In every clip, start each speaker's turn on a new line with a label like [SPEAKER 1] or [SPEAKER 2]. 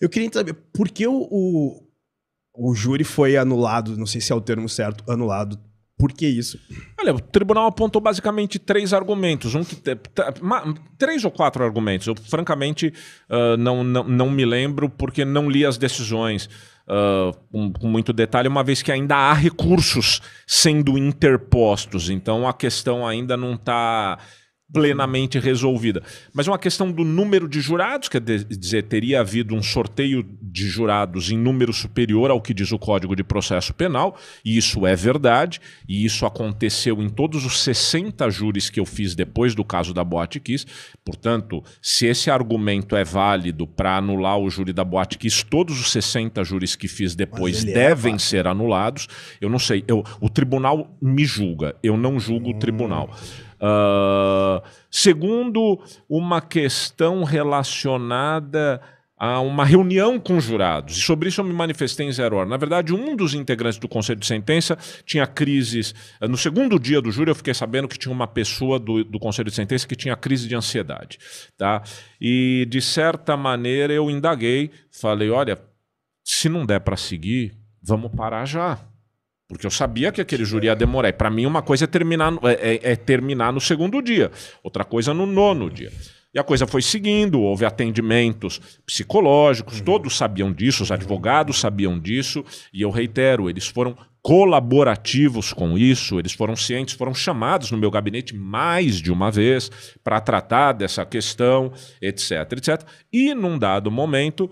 [SPEAKER 1] Eu queria saber por que o, o, o júri foi anulado, não sei se é o termo certo, anulado por que isso? Olha, o tribunal apontou basicamente três argumentos. Um que três ou quatro argumentos. Eu, francamente, uh, não, não, não me lembro porque não li as decisões uh, com, com, muito detalhe, uma vez que ainda há recursos sendo interpostos. Então a questão ainda não está plenamente resolvida. Mas é uma questão do número de jurados, quer dizer, teria havido um sorteio de jurados em número superior ao que diz o Código de Processo Penal, e isso é verdade, e isso aconteceu em todos os 60 júris que eu fiz depois do caso da Boate Kiss. Portanto, se esse argumento é válido para anular o júri da Boate Kiss, todos os 60 júris que fiz depois é devem é ser anulados. Eu não sei, eu, o tribunal me julga, eu não julgo hum. o tribunal. Uh, segundo, uma questão relacionada a uma reunião com jurados. E sobre isso eu me manifestei em zero hora. Na verdade, um dos integrantes do Conselho de Sentença tinha crises. Ah, no segundo dia do júri, eu fiquei sabendo que tinha uma pessoa do, do Conselho de Sentença que tinha crise de ansiedade. Tá? E, de certa maneira, eu indaguei, falei: olha, se não der para seguir, vamos parar já. Porque eu sabia que aquele júri ia demorar. E para mim, uma coisa é terminar, é, é, é terminar no segundo dia, outra coisa no nono dia. E a coisa foi seguindo, houve atendimentos psicológicos, uhum. todos sabiam disso, os advogados sabiam disso, e eu reitero, eles foram colaborativos com isso, eles foram cientes, foram chamados no meu gabinete mais de uma vez para tratar dessa questão, etc, etc. E num dado momento,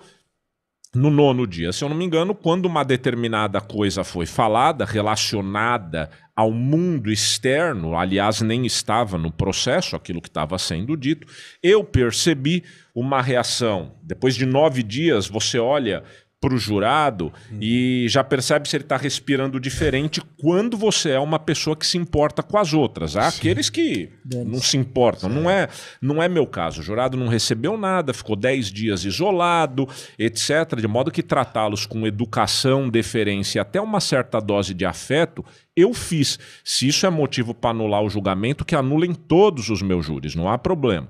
[SPEAKER 1] no nono dia, se eu não me engano, quando uma determinada coisa foi falada relacionada ao mundo externo, aliás, nem estava no processo aquilo que estava sendo dito, eu percebi uma reação. Depois de nove dias, você olha para o jurado uhum. e já percebe se ele está respirando diferente quando você é uma pessoa que se importa com as outras. Há Sim. aqueles que não se importam. Não é, não é meu caso. O jurado não recebeu nada, ficou 10 dias isolado, etc. De modo que tratá-los com educação, deferência e até uma certa dose de afeto, eu fiz. Se isso é motivo para anular o julgamento, que anulem todos os meus júris, não há problema.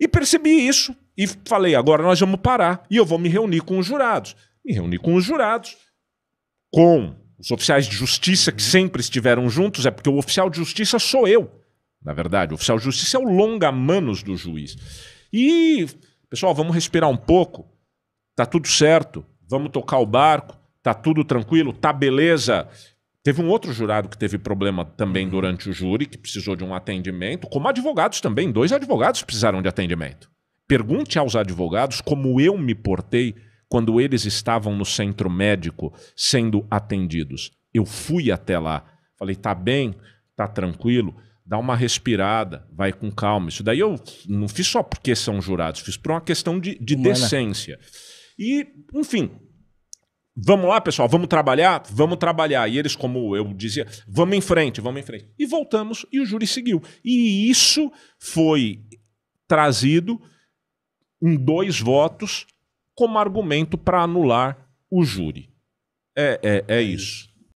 [SPEAKER 1] E percebi isso, e falei: agora nós vamos parar e eu vou me reunir com os jurados. Me reuni com os jurados, com os oficiais de justiça que sempre estiveram juntos, é porque o oficial de justiça sou eu, na verdade. O oficial de justiça é o longa-manos do juiz. E, pessoal, vamos respirar um pouco, tá tudo certo, vamos tocar o barco, tá tudo tranquilo, tá beleza. Teve um outro jurado que teve problema também durante o júri, que precisou de um atendimento, como advogados também, dois advogados precisaram de atendimento. Pergunte aos advogados como eu me portei quando eles estavam no centro médico sendo atendidos. Eu fui até lá. Falei, tá bem, tá tranquilo, dá uma respirada, vai com calma. Isso daí eu não fiz só porque são jurados, fiz por uma questão de, de decência. E, enfim, vamos lá, pessoal, vamos trabalhar? Vamos trabalhar. E eles, como eu dizia, vamos em frente, vamos em frente. E voltamos e o júri seguiu. E isso foi trazido em dois votos como argumento para anular o júri. É, é, é isso.